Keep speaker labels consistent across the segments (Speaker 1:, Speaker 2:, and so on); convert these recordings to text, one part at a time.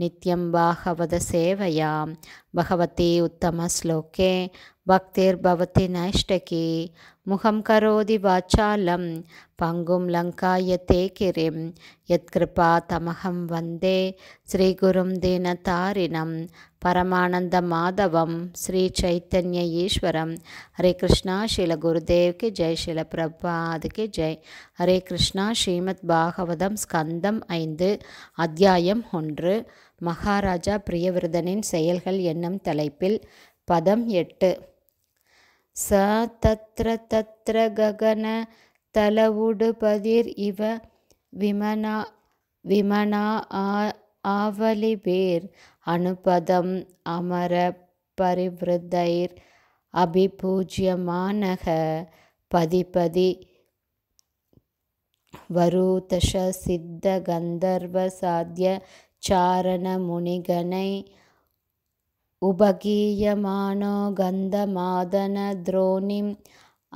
Speaker 1: नित्यं बाहवदसेवया भगवती उत्तमश्लोके भक्तिर्भवति नैष्टकी मुखं करोति वाचालं पङ्गुं लङ्कायते किरिं यत्कृपातमहं वन्दे श्रीगुरुं दीनतारिणं परमानन्दमाधवं श्रीचैतन्य ईश्वरं हरे कृष्णा श्रीलगुरुदेव के जय श्रीलप्रभाद के जय हरे कृष्णा श्रीमद् பாகவதம் ஸ்கந்தம் ஐந்து அத்தியாயம் ஒன்று மகாராஜா பிரியவிரதனின் செயல்கள் என்னும் தலைப்பில் பதம் எட்டு ச தத்ர தத்ர ககன தலவுடுபதிர் இவ விமனா விமனா ஆ பேர் அனுபதம் அமர பரிவிருத்தைர் அபிபூஜ்யமானக பதிபதி வரூதஷ சித்த கந்தர்வ சாத்திய சாரணமுனிகனை முனிகனை உபகீயமானோ கந்தமாதன துரோணிம்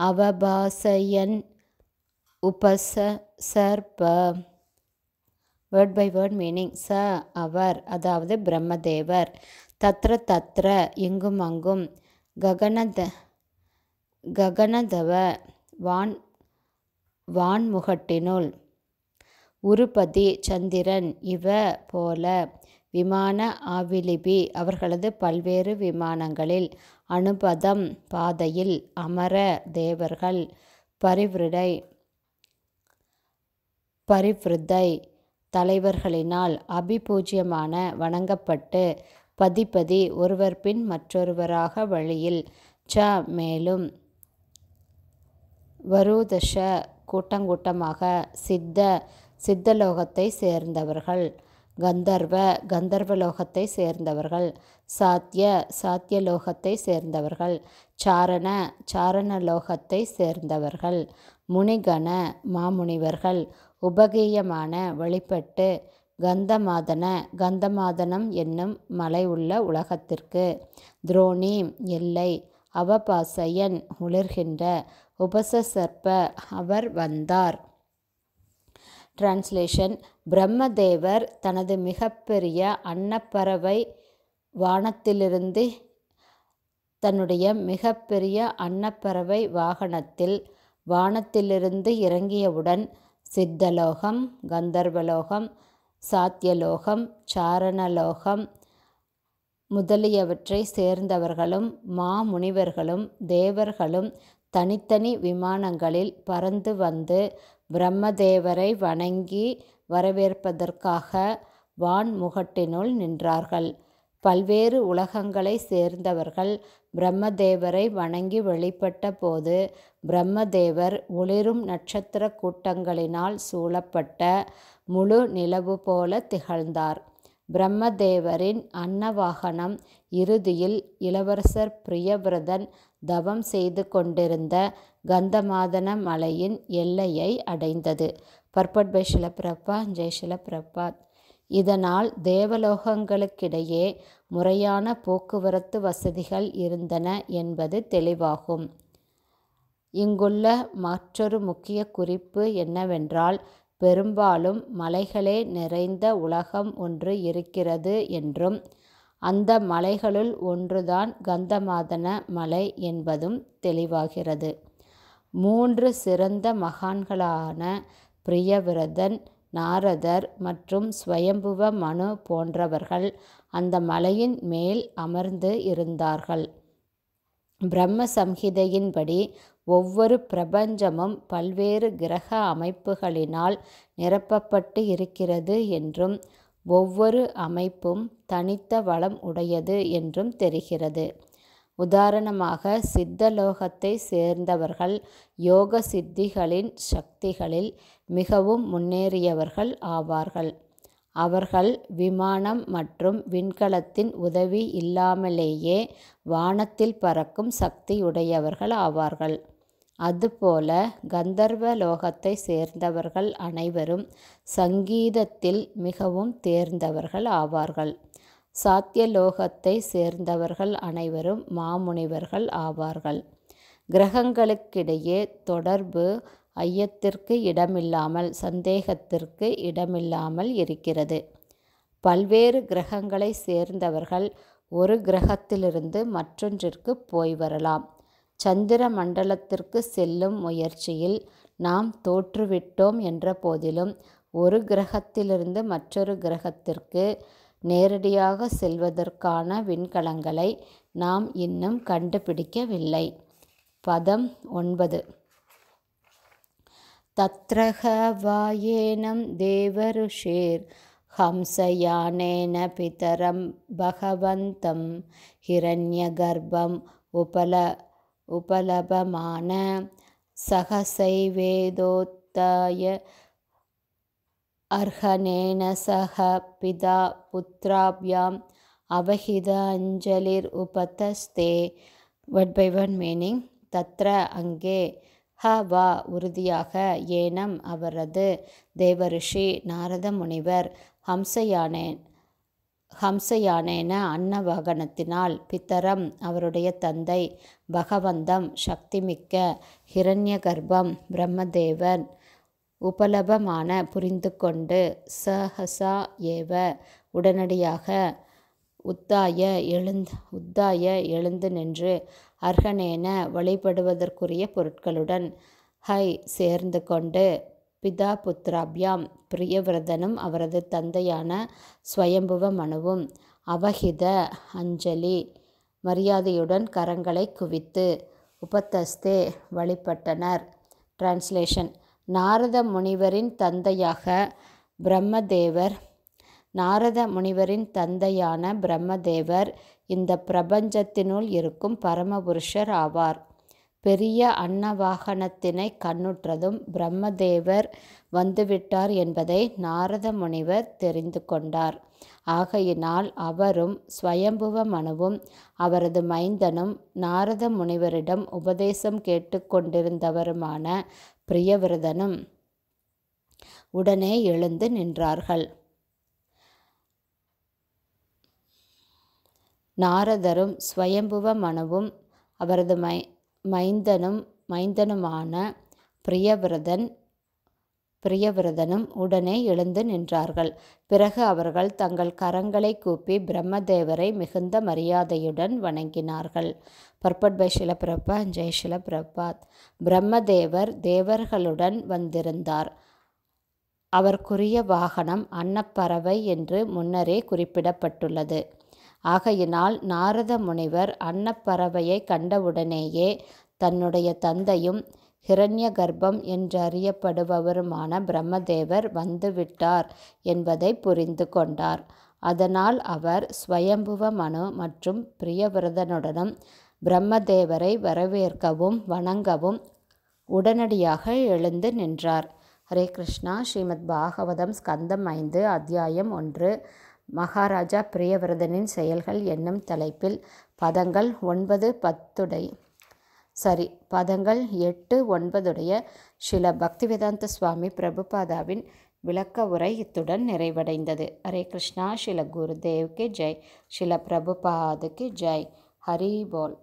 Speaker 1: அவபாசையன் சர்ப வேர்ட் பை வேர்ட் மீனிங் ச அவர் அதாவது பிரம்மதேவர் தத்ர தத்ர எங்கும் அங்கும் ககனத ககனதவ வான் வான்முகட்டினுள் உருபதி சந்திரன் இவ போல விமான ஆவிலிபி அவர்களது பல்வேறு விமானங்களில் அனுபதம் பாதையில் அமர தேவர்கள் பரிவிருடை பரிவிருதை தலைவர்களினால் அபிபூஜ்யமான வணங்கப்பட்டு பதிப்பதி ஒருவர் பின் மற்றொருவராக வழியில் ச மேலும் வருதஷ கூட்டங்கூட்டமாக சித்த சித்தலோகத்தை சேர்ந்தவர்கள் கந்தர்வ கந்தர்வலோகத்தை சேர்ந்தவர்கள் சாத்திய சாத்தியலோகத்தை சேர்ந்தவர்கள் சாரண சாரணலோகத்தை சேர்ந்தவர்கள் முனிகண மாமுனிவர்கள் உபகீயமான வழிபட்டு கந்தமாதன கந்தமாதனம் என்னும் மலை உள்ள உலகத்திற்கு துரோணி எல்லை அவபாசையன் உளிர்கின்ற உபசசற்ப அவர் வந்தார் டிரான்ஸ்லேஷன் பிரம்மதேவர் தனது மிகப்பெரிய அன்னப்பறவை வானத்திலிருந்து தன்னுடைய மிகப்பெரிய அன்னப்பறவை வாகனத்தில் வானத்திலிருந்து இறங்கியவுடன் சித்தலோகம் கந்தர்வலோகம் சாத்தியலோகம் சாரணலோகம் முதலியவற்றை சேர்ந்தவர்களும் மா முனிவர்களும் தேவர்களும் தனித்தனி விமானங்களில் பறந்து வந்து பிரம்மதேவரை வணங்கி வரவேற்பதற்காக வான்முகட்டினுள் நின்றார்கள் பல்வேறு உலகங்களை சேர்ந்தவர்கள் பிரம்மதேவரை வணங்கி வெளிப்பட்ட போது பிரம்மதேவர் ஒளிரும் நட்சத்திர கூட்டங்களினால் சூழப்பட்ட முழு நிலவு போல திகழ்ந்தார் பிரம்மதேவரின் அன்னவாகனம் இறுதியில் இளவரசர் பிரியவிரதன் தவம் செய்து கொண்டிருந்த கந்தமாதன மலையின் எல்லையை அடைந்தது பர்பட் பை ஷிலப்ரப்பா ஜெய் பிரப்பா இதனால் தேவலோகங்களுக்கிடையே முறையான போக்குவரத்து வசதிகள் இருந்தன என்பது தெளிவாகும் இங்குள்ள மற்றொரு முக்கிய குறிப்பு என்னவென்றால் பெரும்பாலும் மலைகளே நிறைந்த உலகம் ஒன்று இருக்கிறது என்றும் அந்த மலைகளுள் ஒன்றுதான் கந்தமாதன மலை என்பதும் தெளிவாகிறது மூன்று சிறந்த மகான்களான பிரியவிரதன் நாரதர் மற்றும் ஸ்வயம்புவ மனு போன்றவர்கள் அந்த மலையின் மேல் அமர்ந்து இருந்தார்கள் பிரம்ம சம்ஹிதையின்படி ஒவ்வொரு பிரபஞ்சமும் பல்வேறு கிரக அமைப்புகளினால் நிரப்பப்பட்டு இருக்கிறது என்றும் ஒவ்வொரு அமைப்பும் தனித்த வளம் உடையது என்றும் தெரிகிறது உதாரணமாக சித்தலோகத்தை சேர்ந்தவர்கள் யோக சித்திகளின் சக்திகளில் மிகவும் முன்னேறியவர்கள் ஆவார்கள் அவர்கள் விமானம் மற்றும் விண்கலத்தின் உதவி இல்லாமலேயே வானத்தில் பறக்கும் சக்தியுடையவர்கள் ஆவார்கள் அதுபோல கந்தர்வ லோகத்தை சேர்ந்தவர்கள் அனைவரும் சங்கீதத்தில் மிகவும் தேர்ந்தவர்கள் ஆவார்கள் சாத்தியலோகத்தைச் சேர்ந்தவர்கள் அனைவரும் மாமுனிவர்கள் ஆவார்கள் கிரகங்களுக்கிடையே தொடர்பு ஐயத்திற்கு இடமில்லாமல் சந்தேகத்திற்கு இடமில்லாமல் இருக்கிறது பல்வேறு கிரகங்களை சேர்ந்தவர்கள் ஒரு கிரகத்திலிருந்து மற்றொன்றிற்கு போய் வரலாம் சந்திர மண்டலத்திற்கு செல்லும் முயற்சியில் நாம் தோற்றுவிட்டோம் என்ற போதிலும் ஒரு கிரகத்திலிருந்து மற்றொரு கிரகத்திற்கு நேரடியாக செல்வதற்கான விண்கலங்களை நாம் இன்னும் கண்டுபிடிக்கவில்லை பதம் ஒன்பது தத்ரகவாயேனம் தேவருஷேர் ஹம்சயானேன பிதரம் பகவந்தம் ஹிரண்ய கர்ப்பம் உபல உபலபமான சகசை வேதோத்தாய அர்ஹனேன சக பிதா புத்ராபியாம் அவஹித அஞ்சலிர் உபதஸ்தே வட் பை ஒன் மீனிங் தத்ர அங்கே ஹ வா உறுதியாக ஏனம் அவரது தேவரிஷி நாரத முனிவர் ஹம்சயானேன் ஹம்சயானேன அன்ன அன்னவகனத்தினால் பித்தரம் அவருடைய தந்தை பகவந்தம் சக்திமிக்க ஹிரண்ய கர்ப்பம் பிரம்மதேவன் உபலபமான புரிந்து கொண்டு சஹசா ஏவ உடனடியாக உத்தாய எழுந்த உத்தாய எழுந்து நின்று அர்ஹனேன வழிபடுவதற்குரிய பொருட்களுடன் ஹை சேர்ந்து கொண்டு பிதா புத்திராபியாம் பிரியவிரதனும் அவரது தந்தையான ஸ்வயம்புவ மனுவும் அவஹித அஞ்சலி மரியாதையுடன் கரங்களை குவித்து உபத்தஸ்தே வழிபட்டனர் டிரான்ஸ்லேஷன் நாரத முனிவரின் தந்தையாக பிரம்மதேவர் நாரத முனிவரின் தந்தையான பிரம்மதேவர் இந்த பிரபஞ்சத்தினுள் இருக்கும் பரமபுருஷர் ஆவார் பெரிய அன்னவாகனத்தினை கண்ணுற்றதும் பிரம்மதேவர் வந்துவிட்டார் என்பதை நாரத முனிவர் தெரிந்து கொண்டார் ஆகையினால் அவரும் ஸ்வயம்புவ மனுவும் அவரது மைந்தனும் நாரத முனிவரிடம் உபதேசம் கேட்டுக்கொண்டிருந்தவருமான பிரியவிரதனும் உடனே எழுந்து நின்றார்கள் நாரதரும் ஸ்வயம்புவ மனுவும் அவரது மை மைந்தனும் மைந்தனுமான பிரியவிரதன் பிரியவிரதனும் உடனே எழுந்து நின்றார்கள் பிறகு அவர்கள் தங்கள் கரங்களை கூப்பி பிரம்மதேவரை மிகுந்த மரியாதையுடன் வணங்கினார்கள் பர்பட் பை ஷிலபிரபா ஜெய் ஷிலபிரபாத் பிரம்மதேவர் தேவர்களுடன் வந்திருந்தார் அவருக்குரிய வாகனம் அன்னப்பறவை என்று முன்னரே குறிப்பிடப்பட்டுள்ளது ஆகையினால் நாரத முனிவர் அன்னப்பறவையை கண்டவுடனேயே தன்னுடைய தந்தையும் ஹிரண்ய கர்ப்பம் என்றறியப்படுபவருமான பிரம்மதேவர் வந்துவிட்டார் என்பதை புரிந்து கொண்டார் அதனால் அவர் ஸ்வயம்புவ மனு மற்றும் பிரியவிரதனுடனும் பிரம்மதேவரை வரவேற்கவும் வணங்கவும் உடனடியாக எழுந்து நின்றார் ஹரே கிருஷ்ணா ஸ்ரீமத் பாகவதம் ஸ்கந்தம் ஐந்து அத்தியாயம் ஒன்று மகாராஜா பிரியவிரதனின் செயல்கள் என்னும் தலைப்பில் பதங்கள் ஒன்பது பத்துடை சரி பதங்கள் எட்டு ஒன்பதுடைய சில பக்திவேதாந்த சுவாமி பிரபுபாதாவின் விளக்க உரை இத்துடன் நிறைவடைந்தது ஹரே கிருஷ்ணா சில குருதேவ்க்கு ஜெய் சில பிரபுபாதுக்கு ஜெய் ஹரி போல்